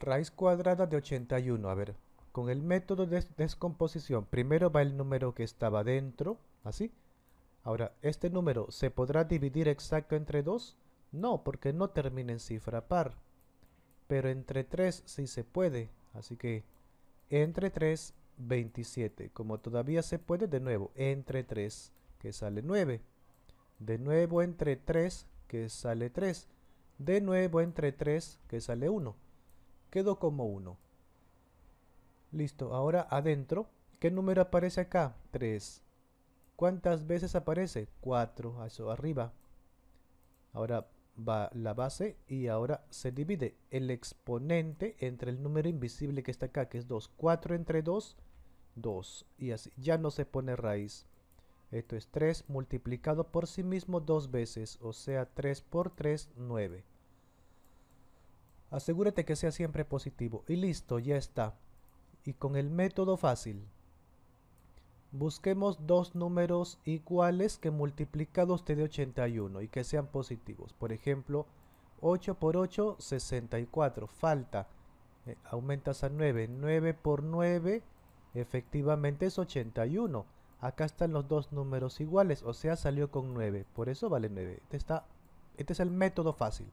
Raíz cuadrada de 81. A ver, con el método de descomposición, primero va el número que estaba dentro, así. Ahora, ¿este número se podrá dividir exacto entre 2? No, porque no termina en cifra par. Pero entre 3 sí se puede, así que entre 3, 27. Como todavía se puede, de nuevo, entre 3, que sale 9. De nuevo entre 3, que sale 3. De nuevo entre 3, que sale 1 quedó como 1. Listo, ahora adentro, ¿qué número aparece acá? 3. ¿Cuántas veces aparece? 4, eso arriba. Ahora va la base y ahora se divide el exponente entre el número invisible que está acá, que es 2. 4 entre 2, 2. Y así, ya no se pone raíz. Esto es 3 multiplicado por sí mismo dos veces, o sea 3 por 3, 9. Asegúrate que sea siempre positivo. Y listo, ya está. Y con el método fácil. Busquemos dos números iguales que multiplicados te dé 81 y que sean positivos. Por ejemplo, 8 por 8, 64. Falta. Eh, aumentas a 9. 9 por 9, efectivamente es 81. Acá están los dos números iguales, o sea, salió con 9. Por eso vale 9. Este está, este es el método fácil.